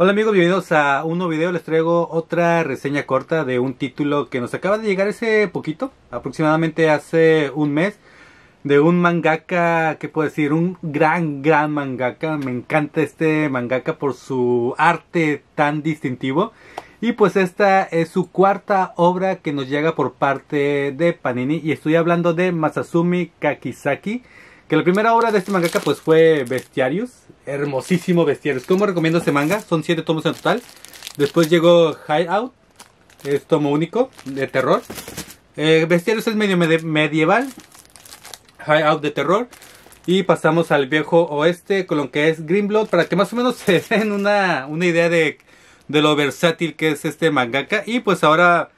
Hola amigos, bienvenidos a un nuevo video. Les traigo otra reseña corta de un título que nos acaba de llegar ese poquito, aproximadamente hace un mes, de un mangaka, que puedo decir? Un gran, gran mangaka. Me encanta este mangaka por su arte tan distintivo. Y pues esta es su cuarta obra que nos llega por parte de Panini. Y estoy hablando de Masasumi Kakisaki. Que la primera obra de este mangaka pues fue Bestiarius hermosísimo bestiarios, ¿Cómo recomiendo este manga? Son 7 tomos en total. Después llegó Hideout, es tomo único de terror. Bestiarios eh, es medio medieval, Hideout de terror. Y pasamos al viejo oeste con lo que es Blood para que más o menos se den una, una idea de, de lo versátil que es este mangaka. Y pues ahora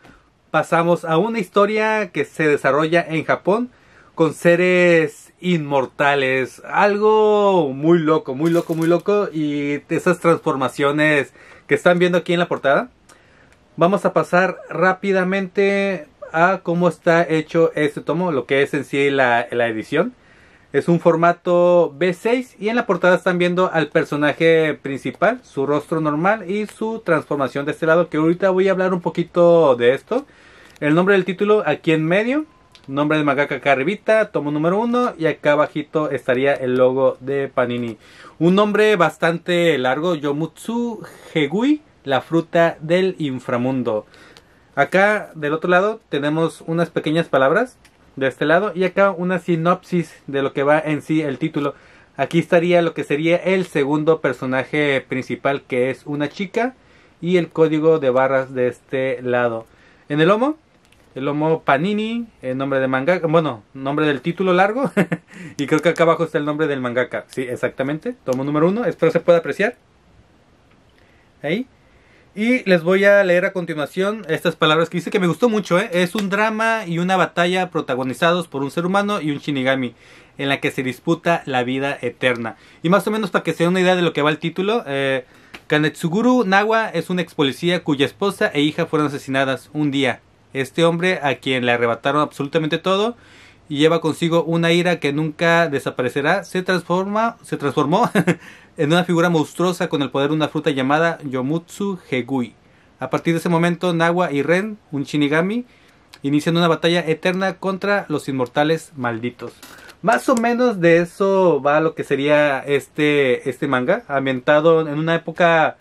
pasamos a una historia que se desarrolla en Japón con seres inmortales. Algo muy loco, muy loco, muy loco. Y esas transformaciones que están viendo aquí en la portada. Vamos a pasar rápidamente a cómo está hecho este tomo, lo que es en sí la, la edición. Es un formato B6 y en la portada están viendo al personaje principal, su rostro normal y su transformación de este lado, que ahorita voy a hablar un poquito de esto. El nombre del título aquí en medio, Nombre de Magaka acá tomo número uno y acá abajito estaría el logo de Panini. Un nombre bastante largo, Yomutsu Hegui, la fruta del inframundo. Acá del otro lado tenemos unas pequeñas palabras de este lado y acá una sinopsis de lo que va en sí el título. Aquí estaría lo que sería el segundo personaje principal que es una chica y el código de barras de este lado. En el lomo el lomo Panini, el eh, nombre de mangaka, bueno, nombre del título largo, y creo que acá abajo está el nombre del mangaka. Sí, exactamente, tomo número uno, espero se pueda apreciar. Ahí. Y les voy a leer a continuación estas palabras que dice que me gustó mucho. Eh. Es un drama y una batalla protagonizados por un ser humano y un shinigami, en la que se disputa la vida eterna. Y más o menos para que se den una idea de lo que va el título, eh, Kanetsuguru Nawa es un ex policía cuya esposa e hija fueron asesinadas un día este hombre a quien le arrebataron absolutamente todo y lleva consigo una ira que nunca desaparecerá, se transforma, se transformó en una figura monstruosa con el poder de una fruta llamada Yomutsu Hegui. A partir de ese momento, Nawa y Ren, un Shinigami, inician una batalla eterna contra los inmortales malditos. Más o menos de eso va lo que sería este, este manga, ambientado en una época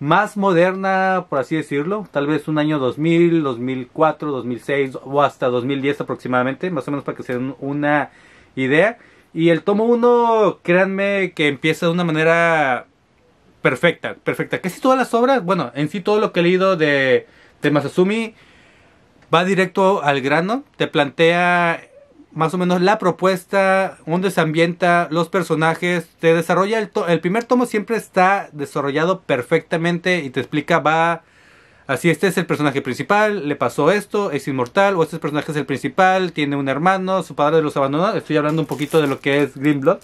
más moderna, por así decirlo, tal vez un año 2000, 2004, 2006 o hasta 2010 aproximadamente, más o menos para que se den una idea. Y el tomo 1, créanme que empieza de una manera perfecta, perfecta. Casi todas las obras, bueno, en sí todo lo que he leído de, de va directo al grano, te plantea más o menos la propuesta, un se ambienta, los personajes, te desarrolla el, el primer tomo siempre está desarrollado perfectamente y te explica va así este es el personaje principal, le pasó esto, es inmortal o este personaje es el principal, tiene un hermano, su padre los abandonó. Estoy hablando un poquito de lo que es Blood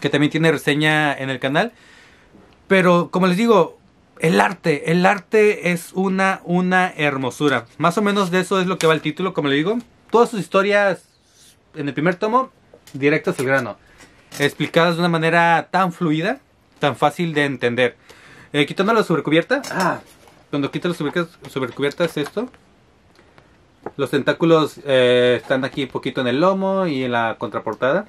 que también tiene reseña en el canal. Pero como les digo, el arte, el arte es una una hermosura. Más o menos de eso es lo que va el título, como les digo todas sus historias en el primer tomo, directas al grano, explicadas de una manera tan fluida, tan fácil de entender. Eh, quitando la sobrecubierta, ah, cuando quito la sobrecubierta es esto. Los tentáculos eh, están aquí un poquito en el lomo y en la contraportada.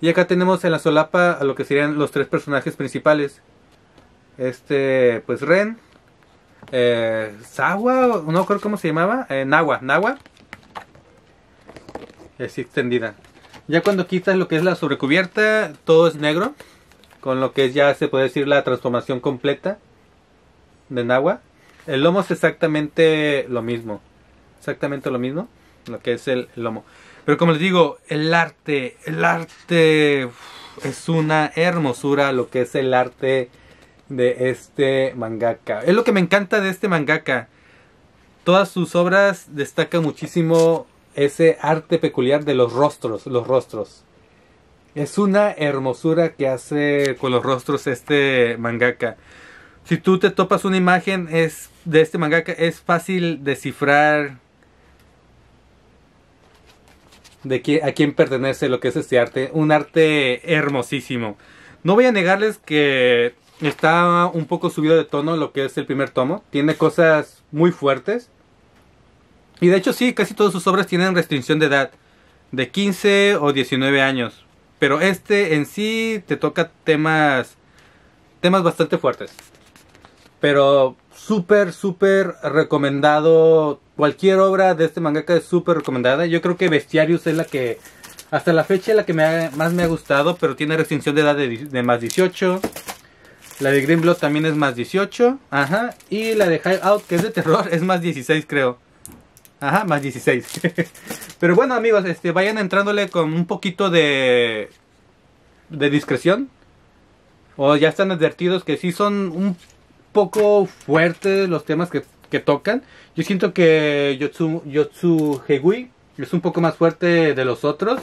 Y acá tenemos en la solapa a lo que serían los tres personajes principales. Este, pues Ren, eh, Sawa, no creo cómo se llamaba, eh, Nawa, Nawa, es extendida. Ya cuando quitas lo que es la sobrecubierta, todo es negro, con lo que ya se puede decir la transformación completa de Nahua. El lomo es exactamente lo mismo, exactamente lo mismo, lo que es el, lomo. Pero como les digo, el arte, el arte es una hermosura lo que es el arte de este mangaka. Es lo que me encanta de este mangaka. Todas sus obras destacan muchísimo ese arte peculiar de los rostros, los rostros. Es una hermosura que hace con los rostros este mangaka. Si tú te topas una imagen es de este mangaka, es fácil descifrar de a quién pertenece lo que es este arte. Un arte hermosísimo. No voy a negarles que está un poco subido de tono lo que es el primer tomo. Tiene cosas muy fuertes. Y de hecho sí, casi todas sus obras tienen restricción de edad, de 15 o 19 años. Pero este en sí te toca temas, temas bastante fuertes. Pero súper, súper recomendado. Cualquier obra de este mangaka es súper recomendada. Yo creo que Bestiarius es la que, hasta la fecha, es la que más me ha gustado. Pero tiene restricción de edad de, más 18. La de Green Blood también es más 18. Ajá. Y la de High Out, que es de terror, es más 16, creo. Ajá, más 16. Pero bueno, amigos, este, vayan entrándole con un poquito de, de discreción. O ya están advertidos que sí son un poco fuertes los temas que, que tocan. Yo siento que Yotsu, Yotsu Hegui es un poco más fuerte de los otros.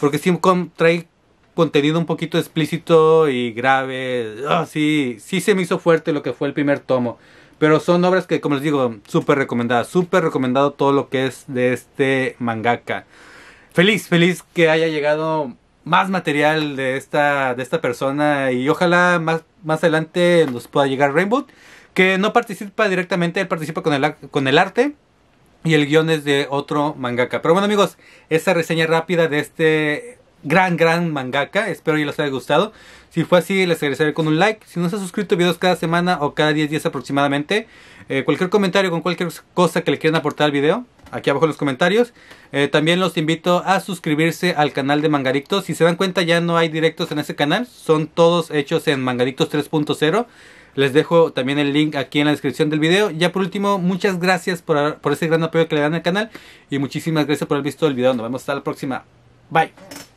Porque sí trae contenido un poquito explícito y grave. Ah, sí, sí se me hizo fuerte lo que fue el primer tomo. Pero son obras que, como les digo, súper recomendadas. Súper recomendado todo lo que es de este mangaka. Feliz, feliz que haya llegado más material de esta, de esta persona. Y ojalá más, más adelante nos pueda llegar Rainbow. Que no participa directamente, él participa con el, con el arte. Y el guión es de otro mangaka. Pero bueno amigos, esa reseña rápida de este gran, gran mangaka. Espero que les haya gustado. Si fue así, les agradeceré con un like. Si no se han suscrito videos cada semana o cada 10 días aproximadamente, eh, cualquier comentario con cualquier cosa que le quieran aportar al video, aquí abajo en los comentarios. Eh, también los invito a suscribirse al canal de Mangaritos. Si se dan cuenta, ya no hay directos en ese canal. Son todos hechos en Mangaritos 3.0. Les dejo también el link aquí en la descripción del video. Ya por último, muchas gracias por, por ese gran apoyo que le dan al canal. Y muchísimas gracias por haber visto el video. Nos vemos hasta la próxima. Bye.